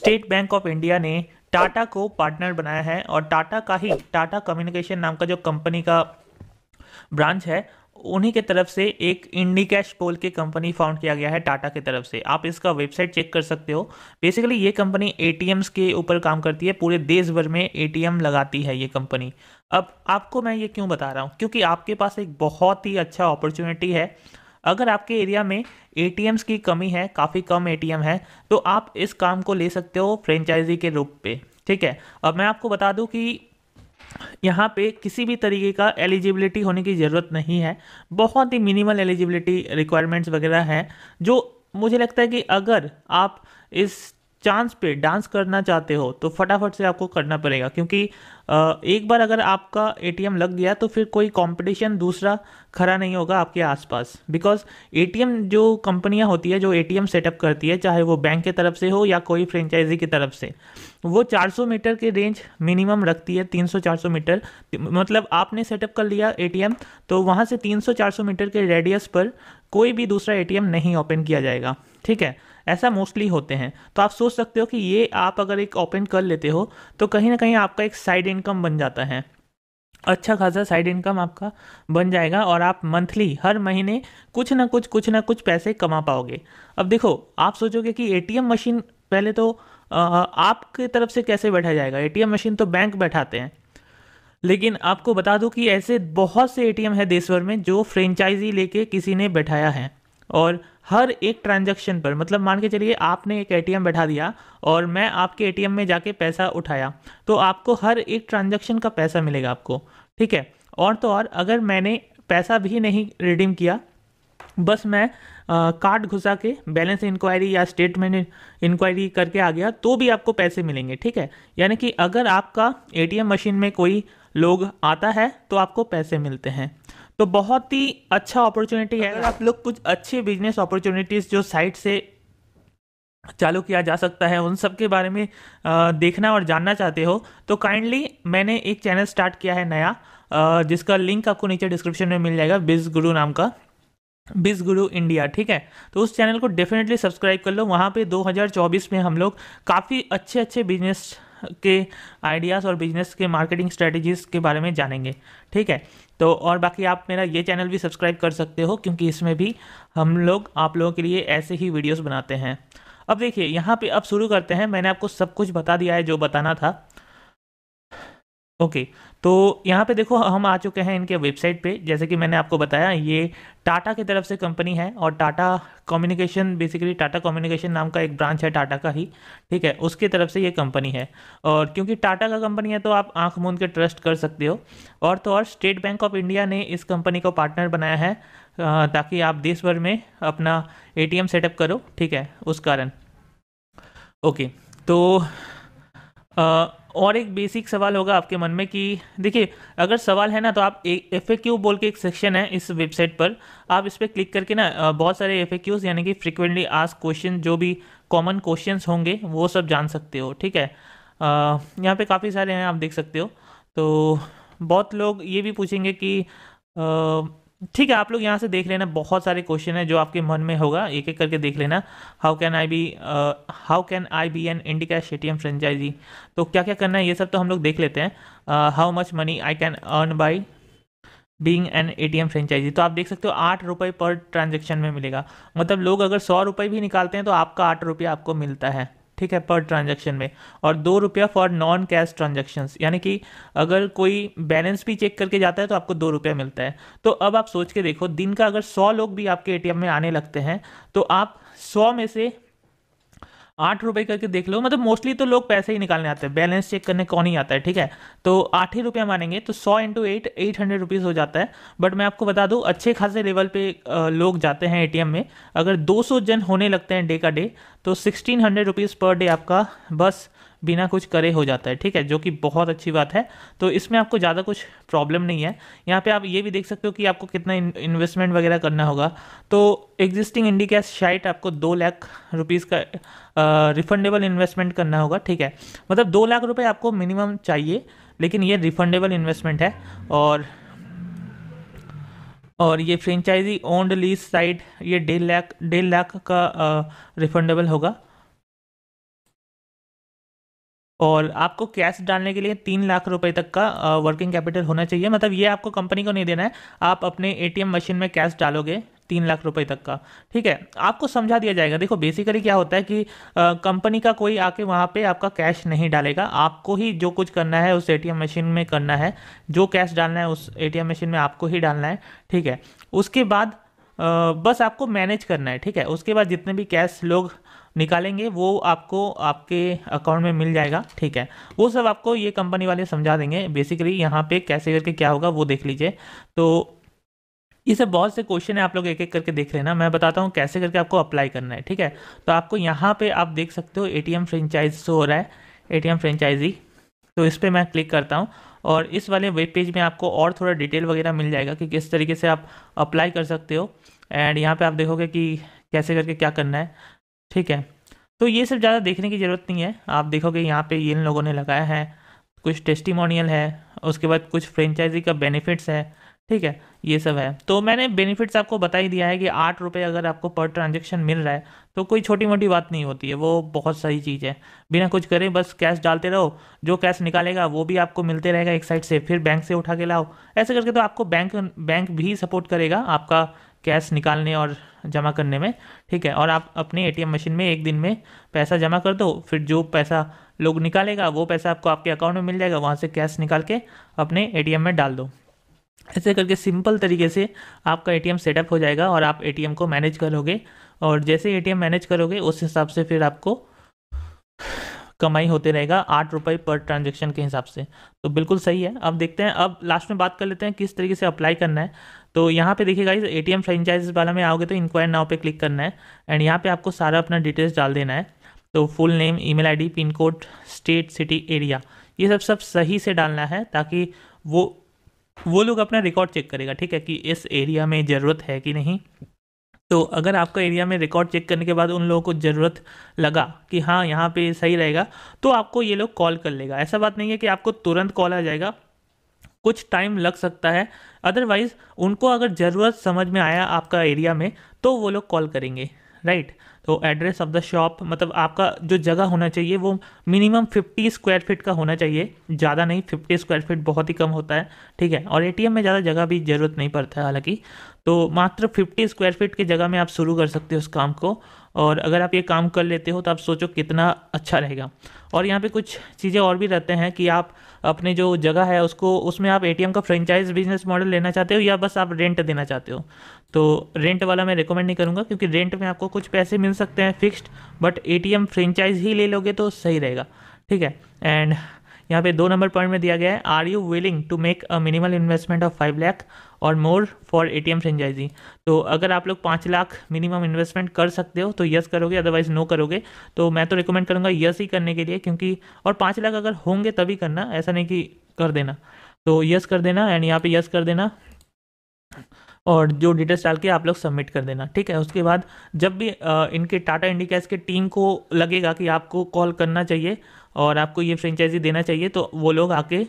State bank of India ने टाटा को partner बनाया है और टाटा का ही टाटा कम्युनिकेशन नाम का जो कंपनी का ब्रांच है उन्हीं के तरफ से एक इंडी कैश कोल की कंपनी फाउंड किया गया है टाटा की तरफ से आप इसका वेबसाइट चेक कर सकते हो बेसिकली ये कंपनी ए के ऊपर काम करती है पूरे देश भर में ए लगाती है ये कंपनी अब आपको मैं ये क्यों बता रहा हूँ क्योंकि आपके पास एक बहुत ही अच्छा अपॉर्चुनिटी है अगर आपके एरिया में ए की कमी है काफ़ी कम ए है तो आप इस काम को ले सकते हो फ्रेंचाइजी के रूप पे ठीक है अब मैं आपको बता दूं कि यहाँ पे किसी भी तरीके का एलिजिबिलिटी होने की ज़रूरत नहीं है बहुत ही मिनिमल एलिजिबिलिटी रिक्वायरमेंट्स वगैरह हैं जो मुझे लगता है कि अगर आप इस चांस पे डांस करना चाहते हो तो फटाफट से आपको करना पड़ेगा क्योंकि एक बार अगर आपका एटीएम लग गया तो फिर कोई कंपटीशन दूसरा खड़ा नहीं होगा आपके आसपास बिकॉज एटीएम जो कंपनियां होती है जो एटीएम सेटअप करती है चाहे वो बैंक के तरफ से हो या कोई फ्रेंचाइजी की तरफ से वो 400 मीटर की रेंज मिनिमम रखती है 300-400 मीटर मतलब आपने सेटअप कर लिया ए तो वहाँ से 300-400 मीटर के रेडियस पर कोई भी दूसरा ए नहीं ओपन किया जाएगा ठीक है ऐसा मोस्टली होते हैं तो आप सोच सकते हो कि ये आप अगर एक ओपन कर लेते हो तो कहीं ना कहीं आपका एक साइड इनकम बन जाता है अच्छा खासा साइड इनकम आपका बन जाएगा और आप मंथली हर महीने कुछ ना कुछ कुछ ना कुछ पैसे कमा पाओगे अब देखो आप सोचोगे कि एटीएम मशीन पहले तो आपकी तरफ से कैसे बैठा जाएगा एटीएम मशीन तो बैंक बैठाते हैं लेकिन आपको बता दूं कि ऐसे बहुत से एटीएम है देश भर में जो फ्रेंचाइजी लेके किसी ने बैठाया है और हर एक ट्रांजैक्शन पर मतलब मान के चलिए आपने एक एटीएम बैठा दिया और मैं आपके एटीएम में जाके पैसा उठाया तो आपको हर एक ट्रांजैक्शन का पैसा मिलेगा आपको ठीक है और तो और अगर मैंने पैसा भी नहीं रिडीम किया बस मैं आ, कार्ड घुसा के बैलेंस इंक्वायरी या स्टेटमेंट इंक्वायरी करके आ गया तो भी आपको पैसे मिलेंगे ठीक है यानी कि अगर आपका एटीएम मशीन में कोई लोग आता है तो आपको पैसे मिलते हैं तो बहुत ही अच्छा अपॉर्चुनिटी है अगर आप लोग कुछ अच्छे बिजनेस अपॉर्चुनिटीज़ जो साइट से चालू किया जा सकता है उन सब के बारे में देखना और जानना चाहते हो तो काइंडली मैंने एक चैनल स्टार्ट किया है नया जिसका लिंक आपको नीचे डिस्क्रिप्शन में मिल जाएगा बिज गुरु नाम का बिज गुरु इंडिया ठीक है तो उस चैनल को डेफिनेटली सब्सक्राइब कर लो वहाँ पे 2024 में हम लोग काफ़ी अच्छे अच्छे बिजनेस के आइडियाज़ और बिजनेस के मार्केटिंग स्ट्रेटजीज़ के बारे में जानेंगे ठीक है तो और बाकी आप मेरा ये चैनल भी सब्सक्राइब कर सकते हो क्योंकि इसमें भी हम लोग आप लोगों के लिए ऐसे ही वीडियोस बनाते हैं अब देखिए यहाँ पे अब शुरू करते हैं मैंने आपको सब कुछ बता दिया है जो बताना था ओके तो यहाँ पे देखो हम आ चुके हैं इनके वेबसाइट पे जैसे कि मैंने आपको बताया ये टाटा की तरफ से कंपनी है और Tata communication basically Tata communication नाम का एक ब्रांच है टाटा का ही ठीक है उसकी तरफ से ये कंपनी है और क्योंकि टाटा का कंपनी है तो आप आंख मूंद के ट्रस्ट कर सकते हो और तो और स्टेट बैंक ऑफ इंडिया ने इस कंपनी को पार्टनर बनाया है ताकि आप देश भर में अपना ए सेटअप करो ठीक है उस कारण ओके तो आ, और एक बेसिक सवाल होगा आपके मन में कि देखिए अगर सवाल है ना तो आप एफ ए क्यू बोल के एक सेक्शन है इस वेबसाइट पर आप इस पर क्लिक करके ना बहुत सारे एफ ए क्यूज़ यानी कि फ्रिक्वेंटली आस्क क्वेश्चन जो भी कॉमन क्वेश्चन होंगे वो सब जान सकते हो ठीक है यहाँ पे काफ़ी सारे हैं आप देख सकते हो तो बहुत लोग ये भी पूछेंगे कि आ, ठीक है आप लोग यहाँ से देख लेना बहुत सारे क्वेश्चन है जो आपके मन में होगा एक एक करके देख लेना how can I be how can I be an Indi T M franchisee तो क्या क्या करना है ये सब तो हम लोग देख लेते हैं how much money I can earn by being an A T M franchisee तो आप देख सकते हो आठ रुपये पर ट्रांजेक्शन में मिलेगा मतलब लोग अगर सौ रुपये भी निकालते हैं तो आपका आठ रुपये आपको मिलता है ठीक है पर ट्रांजेक्शन में और दो रुपया फॉर नॉन कैश ट्रांजेक्शन यानी कि अगर कोई बैलेंस भी चेक करके जाता है तो आपको दो रुपया मिलता है तो अब आप सोच के देखो दिन का अगर सौ लोग भी आपके ए में आने लगते हैं तो आप सौ में से आठ रुपये करके देख लो मतलब मोस्टली तो लोग पैसे ही निकालने आते हैं बैलेंस चेक करने कौन ही आता है ठीक है तो आठ ही रुपया मानेंगे तो सौ into eight eight hundred rupees हो जाता है बट मैं आपको बता दूं अच्छे खासे लेवल पे लोग जाते हैं ए में अगर दो सौ जन होने लगते हैं डे का डे तो sixteen hundred rupees per day आपका बस बिना कुछ करे हो जाता है ठीक है जो कि बहुत अच्छी बात है तो इसमें आपको ज़्यादा कुछ प्रॉब्लम नहीं है यहाँ पे आप ये भी देख सकते हो कि आपको कितना इन्वेस्टमेंट वगैरह करना होगा तो एग्जिस्टिंग इंडी शाइट आपको दो लाख रुपीज़ का रिफंडेबल इन्वेस्टमेंट करना होगा ठीक है मतलब दो लाख रुपये आपको मिनिमम चाहिए लेकिन ये रिफंडेबल इन्वेस्टमेंट है और और ये फ्रेंचाइजी ओन्ड लीज साइट ये डेढ़ लाख डेढ़ लाख का रिफंडेबल होगा और आपको कैश डालने के लिए तीन लाख रुपए तक का वर्किंग कैपिटल होना चाहिए मतलब ये आपको कंपनी को नहीं देना है आप अपने एटीएम मशीन में कैश डालोगे तीन लाख रुपए तक का ठीक है आपको समझा दिया जाएगा देखो बेसिकली क्या होता है कि कंपनी का कोई आके वहाँ पे आपका कैश नहीं डालेगा आपको ही जो कुछ करना है उस ए मशीन में करना है जो कैश डालना है उस ए मशीन में आपको ही डालना है ठीक है उसके बाद बस आपको मैनेज करना है ठीक है उसके बाद जितने भी कैश लोग निकालेंगे वो आपको आपके अकाउंट में मिल जाएगा ठीक है वो सब आपको ये कंपनी वाले समझा देंगे बेसिकली यहाँ पे कैसे करके क्या होगा वो देख लीजिए तो ये सब बहुत से क्वेश्चन है आप लोग एक एक करके देख लेना मैं बताता हूँ कैसे करके आपको अप्लाई करना है ठीक है तो आपको यहाँ पे आप देख सकते हो ए टी फ्रेंचाइज हो रहा है ए टी फ्रेंचाइजी तो इस पर मैं क्लिक करता हूँ और इस वाले वेब पेज में आपको और थोड़ा डिटेल वगैरह मिल जाएगा कि किस तरीके से आप अप्लाई कर सकते हो एंड यहाँ पे आप देखोगे कि कैसे करके क्या करना है ठीक है तो ये सब ज़्यादा देखने की ज़रूरत नहीं है आप देखोगे यहाँ पे इन लोगों ने लगाया है कुछ टेस्टिमोनियल है उसके बाद कुछ फ्रेंचाइजी का बेनिफिट्स है ठीक है ये सब है तो मैंने बेनिफिट्स आपको बता ही दिया है कि आठ रुपये अगर आपको पर ट्रांजेक्शन मिल रहा है तो कोई छोटी मोटी बात नहीं होती है वो बहुत सही चीज़ है बिना कुछ करें बस कैश डालते रहो जो कैश निकालेगा वो भी आपको मिलते रहेगा एक साइड से फिर बैंक से उठा के लाओ ऐसे करके तो आपको बैंक बैंक भी सपोर्ट करेगा आपका कैश निकालने और जमा करने में ठीक है और आप अपने ए मशीन में एक दिन में पैसा जमा कर दो फिर जो पैसा लोग निकालेगा वो पैसा आपको आपके अकाउंट में मिल जाएगा वहाँ से कैश निकाल के अपने ए में डाल दो ऐसे करके सिंपल तरीके से आपका एटीएम सेटअप हो जाएगा और आप एटीएम को मैनेज करोगे और जैसे एटीएम मैनेज करोगे उस हिसाब से फिर आपको कमाई होते रहेगा आठ रुपये पर ट्रांजेक्शन के हिसाब से तो बिल्कुल सही है अब देखते हैं अब लास्ट में बात कर लेते हैं किस तरीके से अप्लाई करना है तो यहाँ पे देखिएगा इस ए टी एम फ्रेंचाइज वाला में आओगे तो इंक्वायर नाव पे क्लिक करना है एंड यहाँ पे आपको सारा अपना डिटेल्स डाल देना है तो full name I D pin code state city area ये सब सब सही से डालना है ताकि वो वो लोग अपना रिकॉर्ड चेक करेगा ठीक है कि इस एरिया में ज़रूरत है कि नहीं तो अगर आपका एरिया में रिकॉर्ड चेक करने के बाद उन लोगों को ज़रूरत लगा कि हाँ यहाँ पे सही रहेगा तो आपको ये लोग कॉल कर लेगा ऐसा बात नहीं है कि आपको तुरंत कॉल आ जाएगा कुछ टाइम लग सकता है अदरवाइज़ उनको अगर ज़रूरत समझ में आया आपका एरिया में तो वो लोग कॉल करेंगे राइट right? तो एड्रेस ऑफ द शॉप मतलब आपका जो जगह होना चाहिए वो मिनिमम 50 स्क्वायर फीट का होना चाहिए ज़्यादा नहीं 50 स्क्वायर फीट बहुत ही कम होता है ठीक है और एटीएम में ज़्यादा जगह भी ज़रूरत नहीं पड़ता है हालांकि तो मात्र 50 स्क्वायर फीट की जगह में आप शुरू कर सकते हो उस काम को और अगर आप ये काम कर लेते हो तो आप सोचो कितना अच्छा रहेगा और यहाँ पर कुछ चीज़ें और भी रहते हैं कि आप अपनी जो जगह है उसको उसमें आप ए का फ्रेंचाइज बिजनेस मॉडल लेना चाहते हो या बस आप रेंट देना चाहते हो तो रेंट वाला मैं रिकमेंड नहीं करूँगा क्योंकि रेंट में आपको कुछ पैसे मिल सकते हैं फिक्स्ड बट ए फ्रेंचाइज ही ले लोगे तो सही रहेगा ठीक है एंड यहाँ पे दो नंबर पॉइंट में दिया गया है are you willing to make a minimal investment of five lakh और more for A T M franchisee तो अगर आप लोग पाँच लाख मिनिमम इन्वेस्टमेंट कर सकते हो तो यस करोगे अदरवाइज नो करोगे तो मैं तो रिकमेंड करूँगा यस ही करने के लिए क्योंकि और पाँच लाख अगर होंगे तभी करना ऐसा नहीं कि कर देना तो यस कर देना एंड यहाँ पे यस कर देना और जो डिटेल्स डाल के आप लोग सबमिट कर देना ठीक है उसके बाद जब भी आ, इनके टाटा इंडिकैस के टीम को लगेगा कि आपको कॉल करना चाहिए और आपको ये फ्रेंचाइजी देना चाहिए तो वो लोग आके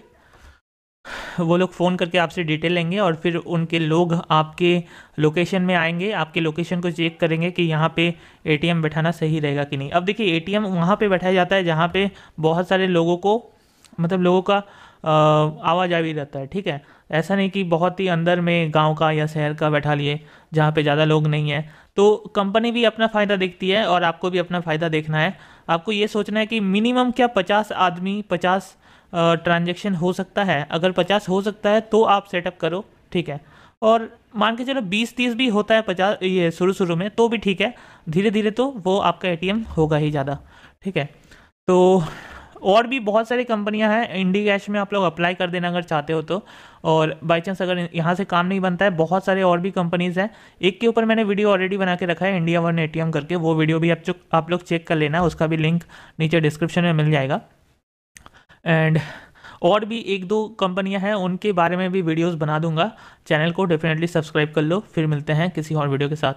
वो लोग फ़ोन करके आपसे डिटेल लेंगे और फिर उनके लोग आपके लोकेशन में आएंगे आपके लोकेशन को चेक करेंगे कि यहाँ पे एटीएम बैठाना सही रहेगा कि नहीं अब देखिए एटीएम वहाँ पर बैठाया जाता है जहाँ पे बहुत सारे लोगों को मतलब लोगों का भी रहता है ठीक है ऐसा नहीं कि बहुत ही अंदर में गांव का या शहर का बैठा लिए जहाँ पे ज़्यादा लोग नहीं है तो कंपनी भी अपना फ़ायदा देखती है और आपको भी अपना फ़ायदा देखना है आपको ये सोचना है कि मिनिमम क्या पचास आदमी पचास ट्रांजेक्शन हो सकता है अगर पचास हो सकता है तो आप सेटअप करो ठीक है और मान के चलो बीस तीस भी होता है पचास ये शुरू शुरू में तो भी ठीक है धीरे धीरे तो वो आपका ए होगा ही ज़्यादा ठीक है तो और भी बहुत सारी कंपनियां हैं इंडी कैश में आप लोग अप्लाई कर देना अगर चाहते हो तो और बाई चांस अगर यहाँ से काम नहीं बनता है बहुत सारे और भी कंपनीज़ हैं एक के ऊपर मैंने वीडियो ऑलरेडी बना के रखा है इंडिया वन एटीएम करके वो वीडियो भी आप आप लोग चेक कर लेना उसका भी लिंक नीचे डिस्क्रिप्शन में मिल जाएगा एंड और भी एक दो कंपनियां हैं उनके बारे में भी वीडियोस बना दूंगा चैनल को डेफिनेटली सब्सक्राइब कर लो फिर मिलते हैं किसी और वीडियो के साथ